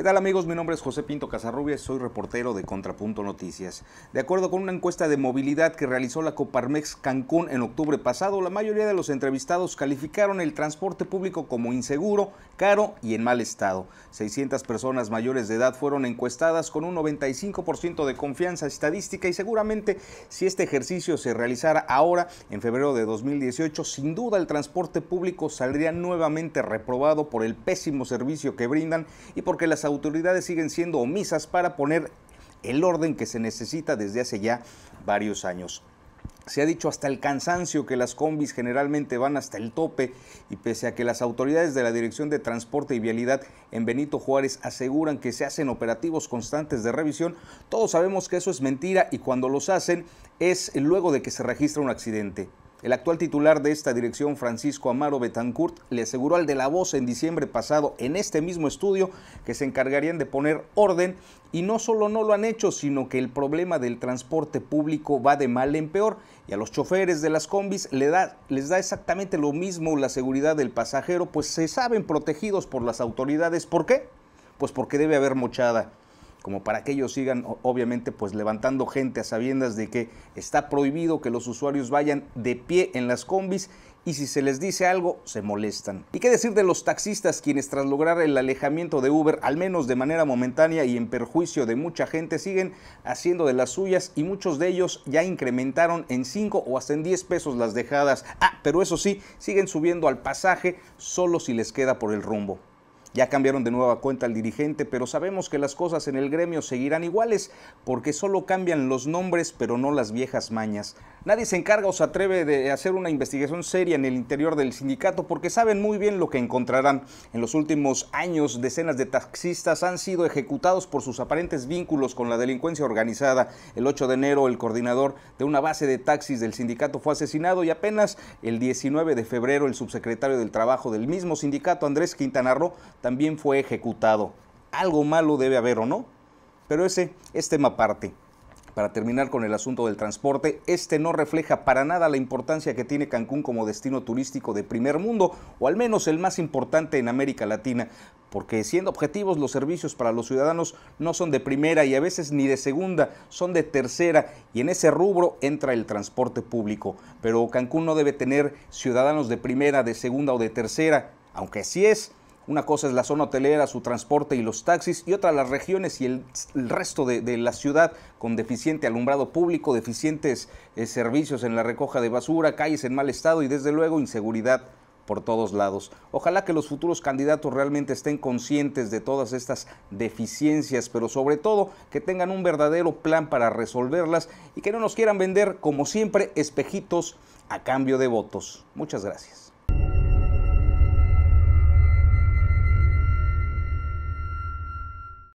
¿Qué tal amigos? Mi nombre es José Pinto Casarrubias, soy reportero de Contrapunto Noticias. De acuerdo con una encuesta de movilidad que realizó la Coparmex Cancún en octubre pasado, la mayoría de los entrevistados calificaron el transporte público como inseguro, caro y en mal estado. 600 personas mayores de edad fueron encuestadas con un 95% de confianza estadística y seguramente si este ejercicio se realizara ahora, en febrero de 2018, sin duda el transporte público saldría nuevamente reprobado por el pésimo servicio que brindan y porque las autoridades siguen siendo omisas para poner el orden que se necesita desde hace ya varios años. Se ha dicho hasta el cansancio que las combis generalmente van hasta el tope y pese a que las autoridades de la Dirección de Transporte y Vialidad en Benito Juárez aseguran que se hacen operativos constantes de revisión, todos sabemos que eso es mentira y cuando los hacen es luego de que se registra un accidente. El actual titular de esta dirección, Francisco Amaro Betancourt, le aseguró al de la voz en diciembre pasado en este mismo estudio que se encargarían de poner orden y no solo no lo han hecho, sino que el problema del transporte público va de mal en peor y a los choferes de las combis les da, les da exactamente lo mismo la seguridad del pasajero, pues se saben protegidos por las autoridades. ¿Por qué? Pues porque debe haber mochada como para que ellos sigan obviamente pues levantando gente a sabiendas de que está prohibido que los usuarios vayan de pie en las combis y si se les dice algo, se molestan. ¿Y qué decir de los taxistas quienes tras lograr el alejamiento de Uber, al menos de manera momentánea y en perjuicio de mucha gente, siguen haciendo de las suyas y muchos de ellos ya incrementaron en 5 o hasta en 10 pesos las dejadas? Ah, pero eso sí, siguen subiendo al pasaje solo si les queda por el rumbo. Ya cambiaron de nueva cuenta al dirigente, pero sabemos que las cosas en el gremio seguirán iguales porque solo cambian los nombres, pero no las viejas mañas. Nadie se encarga o se atreve de hacer una investigación seria en el interior del sindicato porque saben muy bien lo que encontrarán. En los últimos años, decenas de taxistas han sido ejecutados por sus aparentes vínculos con la delincuencia organizada. El 8 de enero, el coordinador de una base de taxis del sindicato fue asesinado y apenas el 19 de febrero, el subsecretario del Trabajo del mismo sindicato, Andrés Quintana Roo, también fue ejecutado. Algo malo debe haber o no, pero ese es tema aparte. Para terminar con el asunto del transporte, este no refleja para nada la importancia que tiene Cancún como destino turístico de primer mundo, o al menos el más importante en América Latina, porque siendo objetivos los servicios para los ciudadanos no son de primera y a veces ni de segunda, son de tercera, y en ese rubro entra el transporte público. Pero Cancún no debe tener ciudadanos de primera, de segunda o de tercera, aunque sí es, una cosa es la zona hotelera, su transporte y los taxis, y otra las regiones y el, resto de, la ciudad con deficiente alumbrado público, deficientes eh, servicios en la recoja de basura, calles en mal estado y desde luego inseguridad por todos lados. Ojalá que los futuros candidatos realmente estén conscientes de todas estas deficiencias, pero sobre todo que tengan un verdadero plan para resolverlas y que no nos quieran vender, como siempre, espejitos a cambio de votos. Muchas gracias.